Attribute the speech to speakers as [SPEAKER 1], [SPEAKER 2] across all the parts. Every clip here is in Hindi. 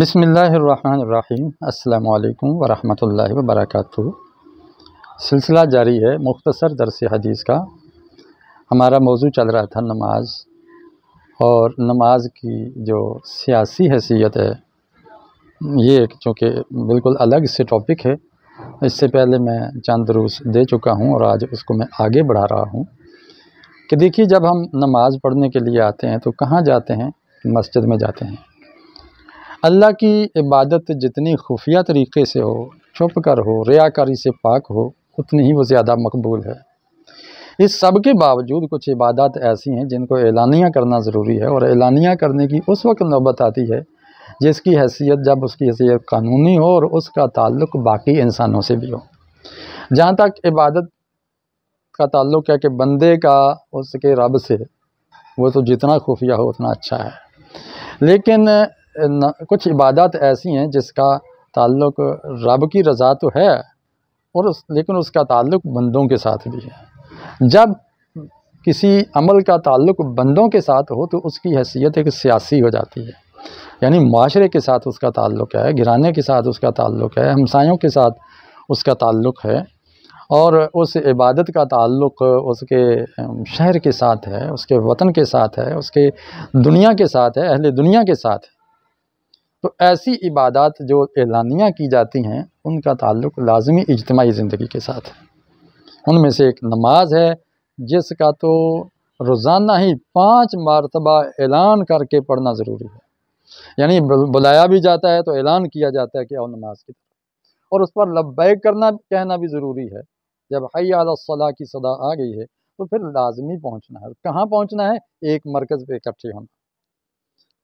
[SPEAKER 1] बसमीम् अल्लाम वरम वर्क सिलसिला जारी है मुख्तसर दरस हदीस का हमारा मौजू चल रहा था नमाज और नमाज की जो सियासी हैसियत है ये एक चूँकि बिल्कुल अलग से टॉपिक है इससे पहले मैं चंद रूस दे चुका हूँ और आज उसको मैं आगे बढ़ा रहा हूँ कि देखिए जब हम नमाज़ पढ़ने के लिए आते हैं तो कहाँ जाते हैं मस्जिद में जाते हैं अल्लाह की इबादत जितनी खुफिया तरीके से हो छुप कर हो रियाकारी से पाक हो उतनी ही वो ज़्यादा मकबूल है इस सब के बावजूद कुछ इबादत ऐसी हैं जिनको ऐलानिया करना ज़रूरी है और ऐलानिया करने की उस वक्त नौबत आती है जिसकी हैसियत जब उसकी हैसियत कानूनी हो और उसका ताल्लुक बाकी इंसानों से भी हो जहाँ तक इबादत का ताल्लुक है कि बंदे का उसके रब से वो तो जितना खुफिया हो उतना अच्छा है लेकिन कुछ इबादत ऐसी हैं जिसका ताल्लुक़ रब की रज़ा तो है और उस लेकिन उसका ताल्लुक़ बंदों के साथ भी है जब किसी अमल का ताल्लुक़ बंदों के साथ हो तो उसकी हैसियत एक सियासी हो जाती है यानी माशरे के साथ उसका ताल्लुक़ है घिराने के साथ उसका ताल्लुक़ है हमसायों के साथ उसका ताल्लुक़ है और उस इबादत का ताल्लुक़ उसके शहर के साथ है उसके वतन के साथ है उसके दुनिया के साथ है अहले दुनिया के साथ है तो ऐसी इबादत जो एलानियाँ की जाती हैं उनका ताल्लुक लाजमी इजतमाही ज़िंदगी के साथ है उनमें से एक नमाज है जिसका तो रोज़ाना ही पाँच मरतबा ऐलान करके पढ़ना ज़रूरी है यानी बुलाया भी जाता है तो ऐलान किया जाता है कि और नमाज की और उस पर लब्बैक करना कहना भी ज़रूरी है जब हयासला की सदा आ गई है तो फिर लाजमी पहुँचना है कहाँ पहुँचना है एक मरकज़ पर इकट्ठे होना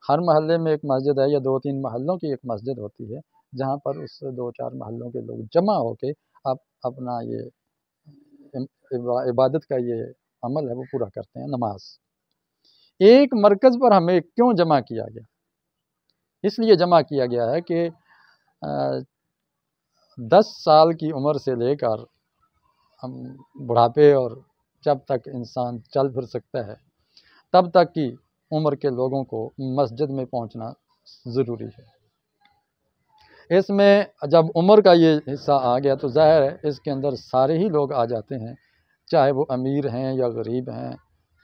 [SPEAKER 1] हर महल्ले में एक मस्जिद है या दो तीन महलों की एक मस्जिद होती है जहाँ पर उस दो चार महलों के लोग जमा होके आप अपना ये इबादत का ये अमल है वो पूरा करते हैं नमाज एक मरकज़ पर हमें क्यों जमा किया गया इसलिए जमा किया गया है कि दस साल की उम्र से लेकर हम बुढ़ापे और जब तक इंसान चल फिर सकता है तब तक की उम्र के लोगों को मस्जिद में पहुंचना ज़रूरी है इसमें जब उम्र का ये हिस्सा आ गया तो ज़ाहिर है इसके अंदर सारे ही लोग आ जाते हैं चाहे वो अमीर हैं या गरीब हैं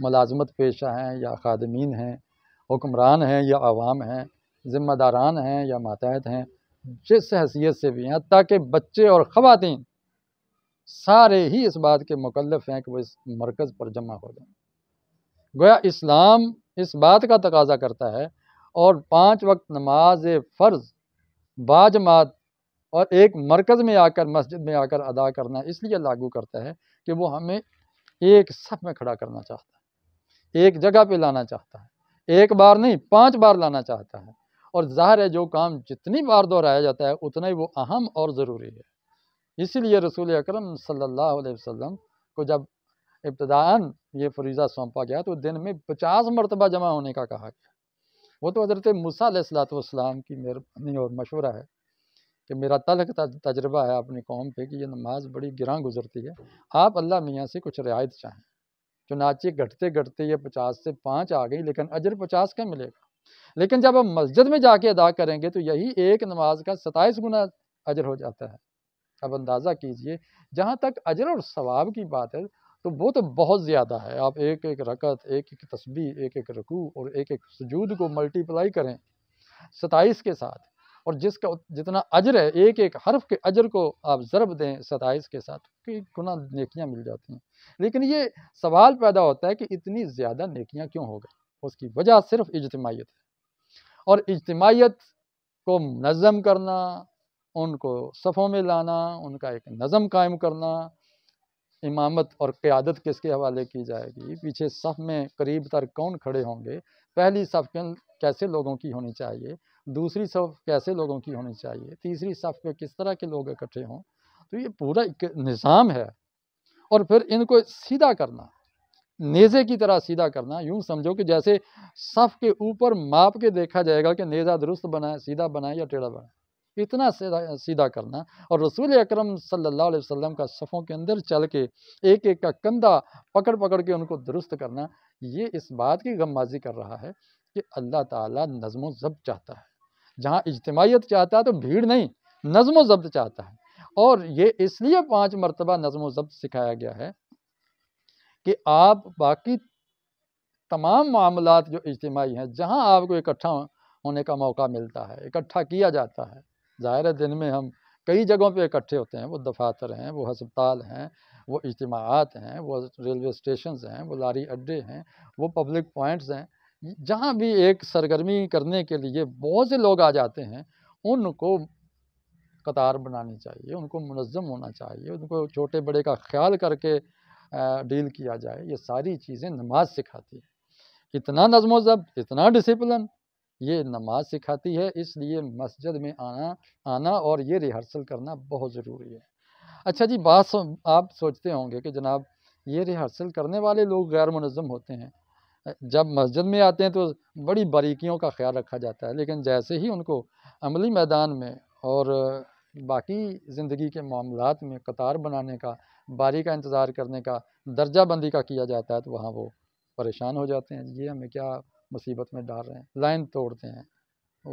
[SPEAKER 1] मुलाजमत पेशा हैं या खादमीन हैं हुक्मरान हैं या आवाम हैं ज़िम्मेदारान हैं या मातहत हैं जिस हैसियत से भी हैं ताकि बच्चे और ख़वातीन सारे ही इस बात के मुकलफ हैं कि वो इस मरकज़ पर जमा हो जाए गोया इस्लाम इस बात का तकाजा करता है और पाँच वक्त नमाज फ़र्ज़ बाजमात और एक मरकज़ में आकर मस्जिद में आकर अदा करना इसलिए लागू करता है कि वो हमें एक सब में खड़ा करना चाहता है एक जगह पे लाना चाहता है एक बार नहीं पांच बार लाना चाहता है और ज़ाहिर है जो काम जितनी बार दोहराया जाता है उतना ही वो अहम और ज़रूरी है इसीलिए रसूल अक्रम सल्ला वसम को जब इब्तदान ये फरीज़ा सौंपा गया तो दिन में पचास मरतबा जमा होने का कहा गया वो तो हज़रत मूसलाम की मेहरबानी और मशवरा है कि मेरा तलक तजर्बा है अपनी कौम पे कि यह नमाज बड़ी गिरा गुजरती है आप अल्लाह मियाँ से कुछ रियायत चाहें चुनाचे घटते घटते ये पचास से पाँच आ गई लेकिन अजर पचास का मिलेगा लेकिन जब आप मस्जिद में जाके अदा करेंगे तो यही एक नमाज का सताईस गुना अजर हो जाता है अब अंदाज़ा कीजिए जहाँ तक अजर और सवाब की बात है तो वो तो बहुत ज़्यादा है आप एक एक रकत एक एक तस्बी एक एक रकू और एक एक सजूद को मल्टीप्लाई करें सताइस के साथ और जिसका जितना अजर है एक एक हर्फ के अजर को आप ज़रब दें सताइस के साथ कि गुना नेकियां मिल जाती हैं लेकिन ये सवाल पैदा होता है कि इतनी ज़्यादा नेकियां क्यों हो गई उसकी वजह सिर्फ इजतमाहीत है और इजतमाहीत को नज़म करना उनको सफ़ों में लाना उनका एक नज़म कायम करना इमामत और क़्यादत किसके हवाले की जाएगी पीछे सफ़ में करीब तर कौन खड़े होंगे पहली सफ़ कैसे लोगों की होनी चाहिए दूसरी सफ़ कैसे लोगों की होनी चाहिए तीसरी सफ़ पे किस तरह के लोग इकट्ठे हों तो ये पूरा एक निज़ाम है और फिर इनको सीधा करना नेज़े की तरह सीधा करना यूँ समझो कि जैसे सफ़ के ऊपर माप के देखा जाएगा कि नेज़ा दुरुस्त बनाए सीधा बनाए या टेढ़ा बनाए इतना सीधा सीधा करना और रसूल अक्रम सल्लाम का सफ़ों के अंदर चल के एक एक का कंधा पकड़ पकड़ के उनको दुरुस्त करना ये इस बात की गमबाजी कर रहा है कि अल्लाह ताला नज़म ज़ब चाहता है जहाँ इजतमाहीत चाहता है तो भीड़ नहीं नज़म ज़ब्त चाहता है और ये इसलिए पाँच मरतबा नज़म ज़ब्त सिखाया गया है कि आप बाकी तमाम मामला जो इज्तमी हैं जहाँ आपको इकट्ठा होने का मौका मिलता है इकट्ठा किया जाता है ज़ाहिर दिन में हम कई जगहों पे इकट्ठे होते हैं वो दफातर हैं वो हस्पताल हैं वो इजमात हैं वो रेलवे स्टेशन हैं वो लारी अड्डे हैं वो पब्लिक पॉइंट्स हैं जहाँ भी एक सरगर्मी करने के लिए बहुत से लोग आ जाते हैं उनको कतार बनानी चाहिए उनको मुनज़म होना चाहिए उनको छोटे बड़े का ख्याल करके डील किया जाए ये सारी चीज़ें नमाज सिखाती है इतना नज़म जब इतना डिसिप्लिन ये नमाज सिखाती है इसलिए मस्जिद में आना आना और ये रिहर्सल करना बहुत ज़रूरी है अच्छा जी बात आप सोचते होंगे कि जनाब ये रिहर्सल करने वाले लोग गैर मुनज़म होते हैं जब मस्जिद में आते हैं तो बड़ी बारीकियों का ख्याल रखा जाता है लेकिन जैसे ही उनको अमली मैदान में और बाकी ज़िंदगी के मामला में कतार बनाने का बारी का इंतज़ार करने का दर्जा बंदी का किया जाता है तो वहाँ वो परेशान हो जाते हैं ये हमें क्या मुसीबत में डाल रहे हैं लाइन तोड़ते हैं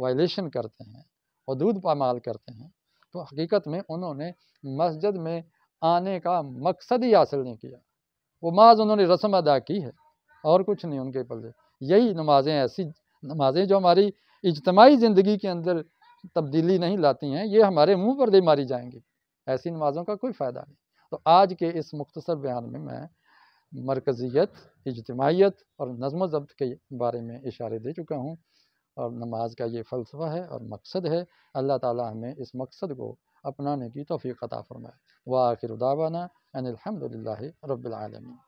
[SPEAKER 1] वायलेशन करते हैं हदूद पामाल करते हैं तो हकीकत में उन्होंने मस्जिद में आने का मकसद ही हासिल नहीं किया वो माज उन्होंने रस्म अदा की है और कुछ नहीं उनके पल्ले यही नमाजें ऐसी नमाजें जो हमारी इजतमाही ज़िंदगी के अंदर तब्दीली नहीं लाती हैं ये हमारे मुंह पर दे मारी जाएंगी ऐसी नमाजों का कोई फ़ायदा नहीं तो आज के इस मुख्तसर बयान में मैं मरकज़ियत इजतमाहीत और नज़म ज़ब्त के बारे में इशारे दे चुका हूँ और नमाज का ये फ़लसफ़ा है और मकसद है अल्लाह ताली हमें इस मकसद को अपनाने की तोफ़ी अता फ़रमाए व आखिर उदावाना अनिलहमदिल्ला रबालमी